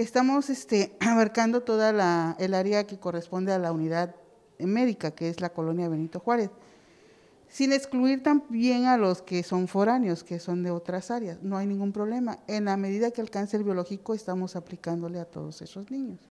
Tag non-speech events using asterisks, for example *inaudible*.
Estamos este, *clears throat* abarcando toda el área que corresponde a la unidad médica, que es la colonia Benito Juárez, sin excluir también a los que son foráneos, que son de otras áreas. No hay ningún problema. En la medida que alcance el biológico, estamos aplicándole a todos esos niños.